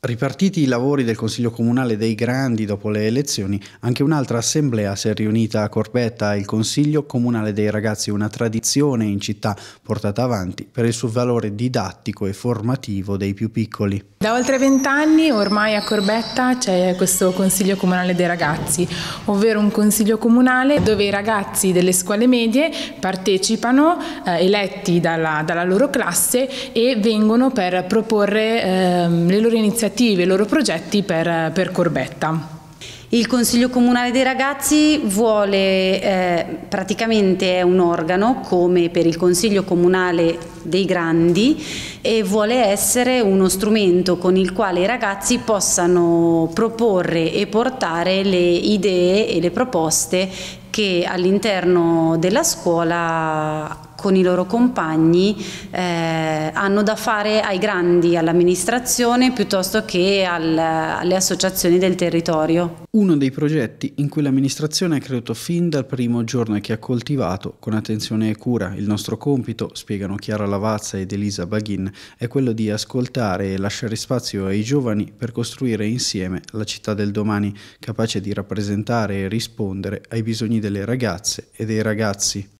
Ripartiti i lavori del Consiglio Comunale dei Grandi dopo le elezioni, anche un'altra assemblea si è riunita a Corbetta, il Consiglio Comunale dei Ragazzi, una tradizione in città portata avanti per il suo valore didattico e formativo dei più piccoli. Da oltre vent'anni ormai a Corbetta c'è questo Consiglio Comunale dei Ragazzi, ovvero un consiglio comunale dove i ragazzi delle scuole medie partecipano, eh, eletti dalla, dalla, loro classe e vengono per proporre eh, le loro iniziative iniziative, i loro progetti per, per Corbetta. Il Consiglio Comunale dei Ragazzi vuole, eh, praticamente è un organo come per il Consiglio Comunale dei Grandi e vuole essere uno strumento con il quale i ragazzi possano proporre e portare le idee e le proposte che all'interno della scuola con i loro compagni eh, hanno da fare ai grandi, all'amministrazione piuttosto che al, alle associazioni del territorio. Uno dei progetti in cui l'amministrazione ha creduto fin dal primo giorno e che ha coltivato con attenzione e cura il nostro compito, spiegano Chiara Lavazza ed Elisa Baghin, è quello di ascoltare e lasciare spazio ai giovani per costruire insieme la città del domani, capace di rappresentare e rispondere ai bisogni delle ragazze e dei ragazzi.